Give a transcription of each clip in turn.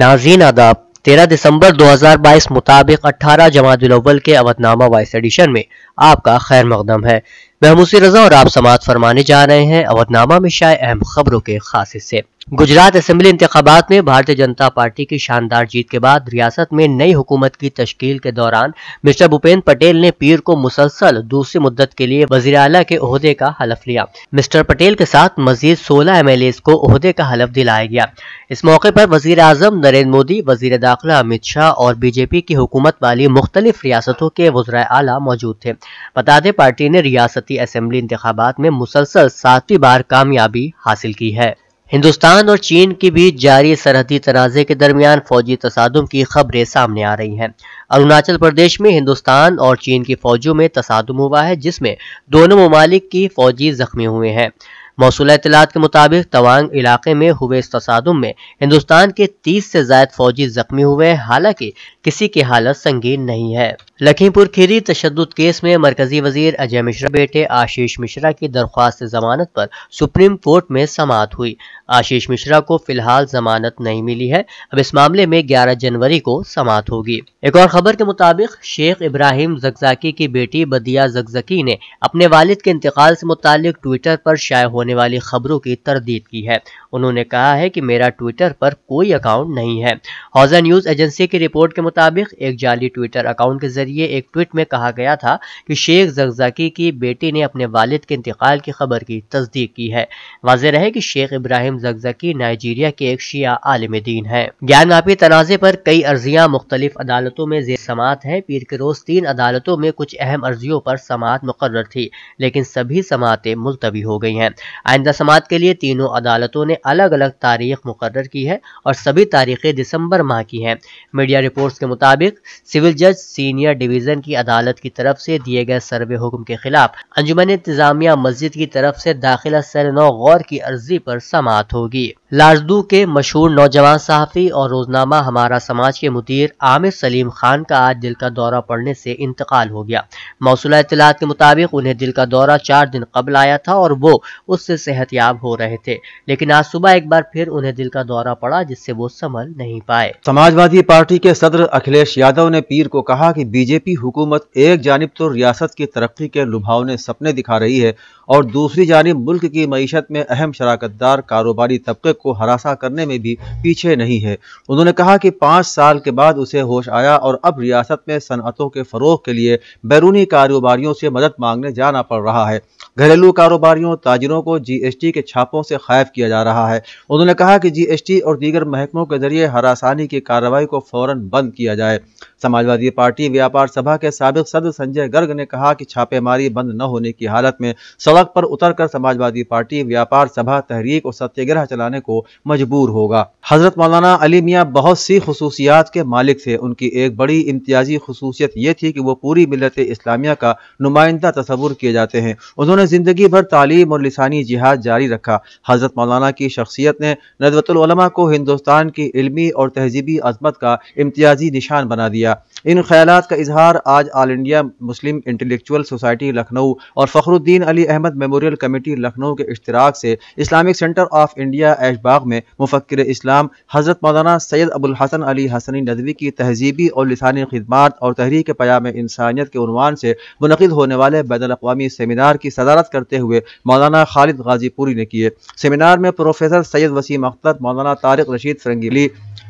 नाजीन आदाब तेरह दिसंबर 2022 मुताबिक 18 जमात अव्वल के अवधनामा वाइस एडिशन में आपका खैर मकदम है मैं मुसी रजा और आप समाज फरमाने जा रहे हैं अवधनामा में शायद अहम खबरों के खास हिस्से गुजरात असम्बली इंतबात में भारतीय जनता पार्टी की शानदार जीत के बाद रियासत में नई हुकूमत की तश्कील के दौरान मिस्टर भूपेंद्र पटेल ने पीर को मुसलसल दूसरी मुद्दत के लिए वजी अला के अहदे का हलफ लिया मिस्टर पटेल के साथ मजीद सोलह एम एल एज को अहदे का हलफ दिलाया गया इस मौके पर वजीर अजम नरेंद्र मोदी वजीर दाखिला अमित शाह और बीजेपी की हुकूमत वाली मुख्तलिफ रियासतों के वजरा अला मौजूद थे बता दें पार्टी ने रियासत भारतीय असेंबली इंतबात में मुसलसल सातवीं बार कामयाबी हासिल की है हिंदुस्तान और चीन के बीच जारी सरहदी तनाज़े के दरमियान फौजी तसादम की खबरें सामने आ रही हैं अरुणाचल प्रदेश में हिंदुस्तान और चीन की फौजों में तसादम हुआ है जिसमें दोनों ममालिक की फौजी जख्मी हुए हैं मौसू इतलात के मुताबिक तवांग इलाके में हुए इस तसादम में हिंदुस्तान के तीस से ज्यादा फौजी जख्मी हुए हालांकि किसी की हालत संगीन नहीं है लखीमपुर खीरी तशद केस में मरकजी वजीर अजय मिश्रा बेटे आशीष मिश्रा की दरख्वास्त जमानत पर सुप्रीम कोर्ट में समात हुई आशीष मिश्रा को फिलहाल जमानत नहीं मिली है अब इस मामले में 11 जनवरी को समात होगी एक और खबर के मुताबिक शेख इब्राहिम जगजाकी की बेटी बदिया जगजकी ने अपने वालिद के इंतकाल से मुतालिक ट्विटर पर शायद होने होने वाली खबरों की तरदीद की है उन्होंने कहा है कि मेरा ट्विटर पर कोई अकाउंट नहीं है हौजा न्यूज़ एजेंसी की रिपोर्ट के मुताबिक एक जाली ट्विटर अकाउंट के जरिए एक ट्वीट में कहा गया था कि शेख जगजाकी की बेटी ने अपने वालिद के इंतकाल की खबर की तस्दीक की है वाजह रहे कि शेख इब्राहिम जगजाकी नाइजीरिया के एक शिया आलम दीन है ज्ञान मापी तनाजे पर कई अर्जियां मुख्तलिफ अदालतों में जेर समात है पीर के रोज तीन अदालतों में कुछ अहम अर्जियों पर समात मुकर थी लेकिन सभी समातें मुलतवी हो गई हैं आइंदा समात के लिए तीनों अदालतों ने अलग अलग तारीख मुकर की है और सभी तारीखें दिसंबर माह की हैं मीडिया रिपोर्ट्स के मुताबिक सिविल जज सीनियर डिवीज़न की अदालत की तरफ से दिए गए सर्वे हुक्म के खिलाफ अंजुमन इंतजामिया मस्जिद की तरफ से दाखिला सर नौ गौर की अर्जी पर समात होगी लाजदू के मशहूर नौजवान सहाफ़ी और रोज़नामा हमारा समाज के मुदीर आमिर सलीम खान का आज दिल का दौरा पड़ने से इंतकाल हो गया मौसला इतलात के मुताबिक उन्हें दिल का दौरा चार दिन कबल आया था और वो उससे याब हो रहे थे लेकिन आज सुबह एक बार फिर उन्हें दिल का दौरा पड़ा जिससे वो संभल नहीं पाए समाजवादी पार्टी के सदर अखिलेश यादव ने पीर को कहा की बीजेपी हुकूमत एक जानब तो रियासत की तरक्की के लुभावने सपने दिखा रही है और दूसरी जानब मुल्क की मीशत में अहम शराकतदार कारोबारी तबके तक को हरासा करने में भी पीछे नहीं है उन्होंने कहा कि पाँच साल के बाद उसे होश आया और अब रियासत में सनअतों के फ़रोग के लिए बैरूनी कारोबारियों से मदद मांगने जाना पड़ रहा है घरेलू कारोबारियों ताजरों को जीएसटी के छापों से खैफ किया जा रहा है उन्होंने कहा कि जीएसटी और दीगर महकमों के जरिए हरासानी की कार्रवाई को फौरन बंद किया जाए समाजवादी पार्टी व्यापार सभा के सबक सदस्य संजय गर्ग ने कहा कि छापेमारी बंद न होने की हालत में सड़क पर उतरकर समाजवादी पार्टी व्यापार सभा तहरीक और सत्याग्रह चलाने को मजबूर होगा हजरत मौलाना अली मियाँ बहुत सी खसूसियात के मालिक थे उनकी एक बड़ी इम्तियाजी खसूसियत ये थी कि वो पूरी मिलत इस्लामिया का नुमाइंदा तस्वुर किए जाते हैं उन्होंने ज़िंदगी भर तालीम और लसानी जिहाद जारी रखा हज़रत मौलाना की शख्सियत ने नदवतलमा को हिंदुस्तान की इलमी और तहजीबी अजमत का इम्तियाजी निशान बना दिया media इन ख्याल का इजहार आज all India Muslim intellectual society Lucknow और फ़खरुद्दीन अली अहमद मेमोरियल कमेटी लखनऊ के अश्तराक से Islamic centre of India Aishbagh में मुफक्र इस्लाम हज़रत मौलाना सैयद अबुल हसन अली हसनी नदवी की तहजीबी और लसानी खदमात और तहरीक प्याम इंसानियत के अनवान से मुनद होने वाले बैन अवी सेमिनार की सदारत करते हुए मौलाना खालिद गाजीपुरी ने किए सेमिनार में प्रोफेसर सैयद वसीम अख्तर मौलाना तारक रशीद फरंगीली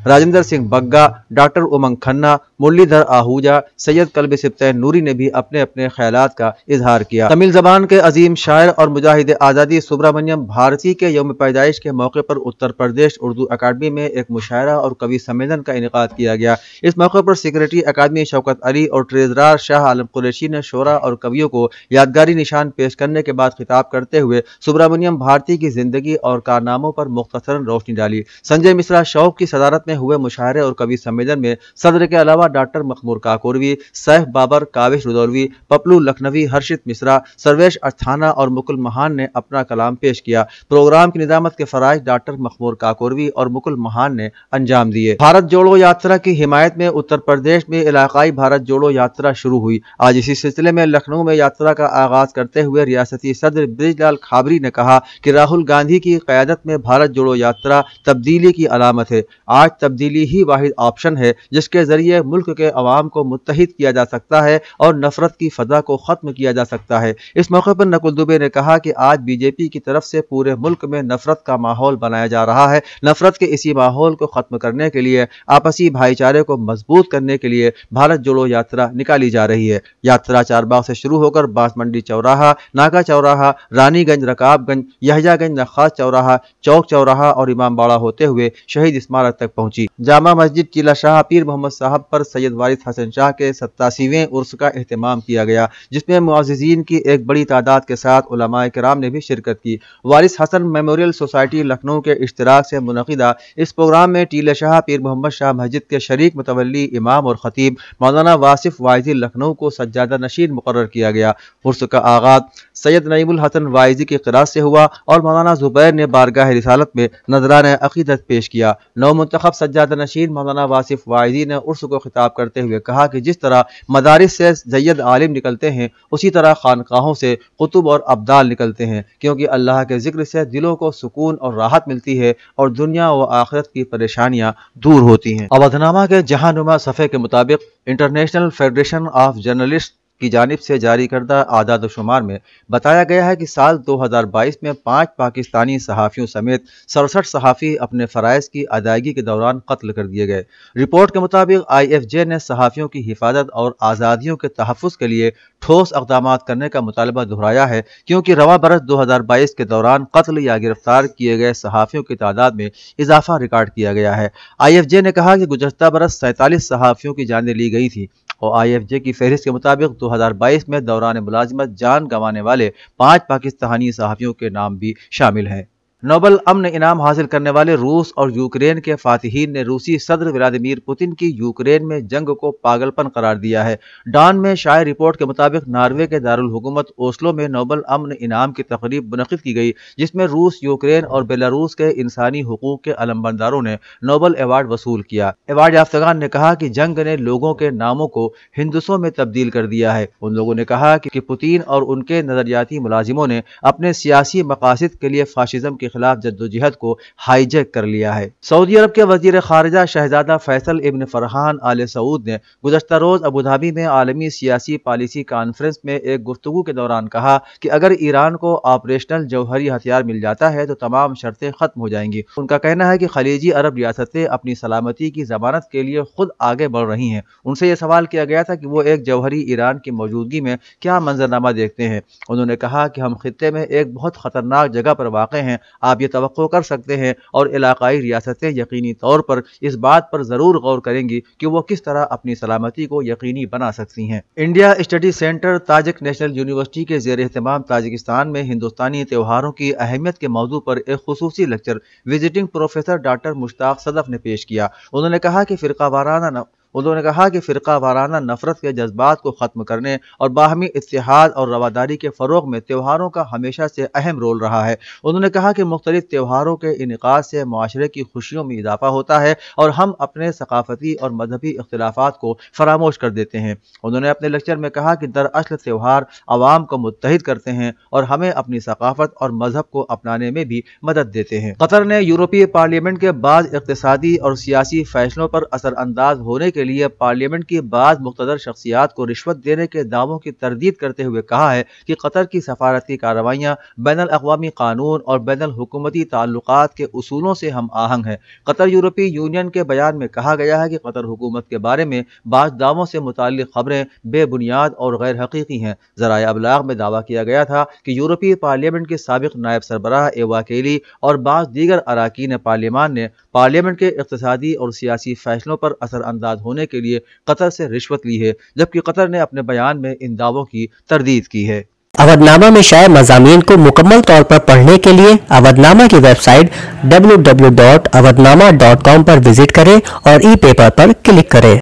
राजेंद्र सिंह बग्गा डॉक्टर उमंग खन्ना मुरलीधर डॉक्टर आहूजा सैयद कल्ब सिपत नूरी ने भी अपने अपने ख्याल का इजहार किया तमिल जबान के अजीम शायर और मुजाहिद आज़ादी सुब्रमण्यम भारती के यौम पैदाइश के मौके पर उत्तर प्रदेश उर्दू अकादमी में एक मुशायरा और कवि सम्मेलन का इनका किया गया इस मौके पर सिक्रेटरी अकादमी शौकत अली और ट्रेजरार शाह आलम कुरेशी ने शोरा और कवियों को यादगारी निशान पेश करने के बाद खिताब करते हुए सुब्रमण्यम भारती की जिंदगी और कारनामों पर मुख्तर रोशनी डाली संजय मिश्रा शौक की सदारत में हुए मुशायरे और कवि सम्मेलन में सदर के अलावा डॉक्टर मखमूर काकोरवी सैफ बाबर काविश रुदौलवी पपलू लखनवी हर्षित मिश्रा सर्वेश अस्थाना और मुकुल महान ने अपना कलाम पेश किया प्रोग्राम की निजामत के फराज डॉक्टर मखमूर काकोरवी और मुकुल महान ने अंजाम दिए भारत जोड़ो यात्रा की हिमायत में उत्तर प्रदेश में इलाकाई भारत जोड़ो यात्रा शुरू हुई आज इसी सिलसिले में लखनऊ में यात्रा का आगाज करते हुए रियासती सदर ब्रिजलाल खाबरी ने कहा कि राहुल गांधी की क्यादत में भारत जोड़ो यात्रा तब्दीली की अलामत है आज तब्दीली ही वाहिद ऑप्शन है जिसके जरिए मुल्क के अवाम को मुतहद किया जा सकता है और नफरत की फजा को ख़त्म किया जा सकता है इस मौके पर नकुल दुबे ने कहा कि आज बीजेपी की तरफ से पूरे मुल्क में नफरत का माहौल बनाया जा रहा है नफरत के इसी माहौल को ख़त्म करने के लिए आपसी भाईचारे को मजबूत करने के लिए भारत जोड़ो यात्रा निकाली जा रही है यात्रा चारबाग से शुरू होकर बांस मंडी चौराहा नागा चौराहा रानीगंज रकाबगंज यहजागंज नखास चौराहा चौक चौराहा और इमामबाड़ा होते हुए शहीद स्मारक तक पहुंची जामा मस्जिद किला शाह पीर मोहम्मद साहब पर सैयद वालिद हसन शाह के सत्तासीवें उर्स का अहतमाम किया गया जिसमें मुआजीन की एक बड़ी तादाद के साथ उलमाए कराम ने भी शिरकत की वारिस हसन मेमोरियल सोसाइटी लखनऊ के इश्तराक से मुनदा इस प्रोग्राम में टीले शाह पीर मोहम्मद शाह मस्जिद के शरीक मुतवली इमाम और ख़तीब मौलाना वासिफ वाइजी लखनऊ को सज्जादा नशीन मुकर किया गया उर्स का आगाज सैयद नईमुल हसन वाइजी की किरात से हुआ और मौलाना जुबैर ने बारगाह रिसालत में नजरान अकीदत पेश किया नौ मंतखब सज्जादा नशीन मौलाना वासिफ वाइजी ने उर्स को खिताब करते करते हुए कहा कि जिस तरह मदारिस से जैद आलिम निकलते हैं उसी तरह खानकाहों से कुतुब और अब्दाल निकलते हैं क्योंकि अल्लाह के जिक्र से दिलों को सुकून और राहत मिलती है और दुनिया व आखिरत की परेशानियाँ दूर होती हैं अवधनामा के जहानुमा सफ़े के मुताबिक इंटरनेशनल फेडरेशन ऑफ जर्नलिस्ट की जानब से जारी करदा आदाद शुमार में बताया गया है कि साल 2022 में पांच पाकिस्तानी सहाफ़ियों समेत सड़सठ सहाफ़ी अपने फ़रज़ की अदायगी के दौरान कत्ल कर दिए गए रिपोर्ट के मुताबिक आई एफ जे ने सहाफ़ियों की हिफाजत और आज़ादियों के तहफ़ के लिए ठोस इकदाम करने का मुतालबा दोहराया है क्योंकि रवा बरस दो हज़ार बाईस के दौरान कत्ल या गिरफ्तार किए गए सहाफ़ियों की तादाद में इजाफा रिकॉर्ड किया गया है आई एफ जे ने कहा कि गुजशत बरस सैंतालीस सहाफ़ियों की जानें ली गई थी और आई एफ जे की फहरिस्त के मुताबिक दो हज़ार बाईस में दौरान मुलाजमत जान गंवाने वाले पांच पाकिस्तानी सहाफ़ियों के नाम भी शामिल हैं नोबल अमन इनाम हासिल करने वाले रूस और यूक्रेन के फातहीन ने रूसी सदर व्लादिमिर पुतिन की यूक्रेन में जंग को पागलपन करार दिया है डॉन में शायर रिपोर्ट के मुताबिक नार्वे के दारकूमत ओस्लो में नोबल अमन इनाम की तकरीब मुनद की गई जिसमें रूस यूक्रेन और बेलारूस के इंसानी हकूक के अलमबंदारों ने नोबल एवार्ड वसूल किया एवार्ड याफ्तगान ने कहा कि जंग ने लोगों के नामों को हिंदुसों में तब्दील कर दिया है उन लोगों ने कहा कि पुतिन और उनके नजरियाती मुलाजिमों ने अपने सियासी मकासद के लिए फाशिज्म के के खिलाफ जद्दोजहद को हाईजेक कर लिया है सऊदी अरब के वजीर खारजा शहजादा फैसल इबन फरहान आल सऊद ने गुजशत रोज अबूधाबी में आलमी सियासी पॉलिसी कॉन्फ्रेंस में एक गुफ्तु के दौरान कहा कि अगर ईरान को ऑपरेशनल जौहरी हथियार मिल जाता है तो तमाम शर्तें खत्म हो जाएंगी उनका कहना है कि खलीजी अरब रियासतें अपनी सलामती की जमानत के लिए खुद आगे बढ़ रही हैं उनसे यह सवाल किया गया था कि वो एक जौहरी ईरान की मौजूदगी में क्या मंजरनामा देखते हैं उन्होंने कहा कि हम खत्े में एक बहुत खतरनाक जगह पर वाक़ हैं आप ये तो कर सकते हैं और इलाकई रियासतें यकीनी तौर पर इस बात पर ज़रूर गौर करेंगी कि वो किस तरह अपनी सलामती को यकीनी बना सकती हैं India study centre Tajik national university के जेर अहतमाम ताजिकिस्तान में हिंदुस्तानी त्यौहारों की अहमियत के मौजू पर एक खसूस lecture visiting professor doctor Mushtaq Sadaf ने पेश किया उन्होंने कहा कि फ़िरका वाराना उन्होंने कहा कि फ़िरका वाराना नफरत के जज्बात को ख़त्म करने और बाहमी इतिहाद और रवादारी के फ़रोग में त्यौहारों का हमेशा से अहम रोल रहा है उन्होंने कहा कि मुख्तलिफ़ त्यौहारों के इनका से माशरे की खुशियों में इजाफा होता है और हम अपने सकाफती और मजहबी अख्तिलाफ़ को फरामोश कर देते हैं उन्होंने अपने लेक्चर में कहा कि दरअसल त्यौहार आवाम को मुतहद करते हैं और हमें अपनी सकाफत और मजहब को अपनाने में भी मदद देते हैं कतर ने यूरोपीय पार्लियामेंट के बाद इकतदी और सियासी फैसलों पर असरअंदाज होने के लिए पार्लियामेंट की बाद मुख्तर शख्सियात को रिश्वत देने के दावों की तरदीद करते हुए कहा है कि कतर की सफारती कार्रवाइयाँ बैन अवी कानून और बैन हुकूमती ताल्लुक के असूलों से हम आहंग हैं कतर यूरोपीय यूनियन के बयान में कहा गया है कि कतर हुकूमत के बारे में बाज दावों से मुतल खबरें बेबुनियाद और गैर हकीकी हैं जरा अबलाग में दावा किया गया था कि यूरोपीय पार्लियामेंट के सबक नायब सरबराह एवा केली और बाज दीगर अरकान पार्लियामान ने पार्लियामेंट के इकतदी और सियासी फैसलों पर असरअंदाज होने होने के लिए कतर से रिश्वत ली है जबकि कतर ने अपने बयान में इन दावों की तरदीद की है अवधनामा में शायद मजामी को मुकम्मल तौर पर पढ़ने के लिए अवधनामा की website W W dot Awadhnama com पर विजिट करें और ई पेपर पर क्लिक करें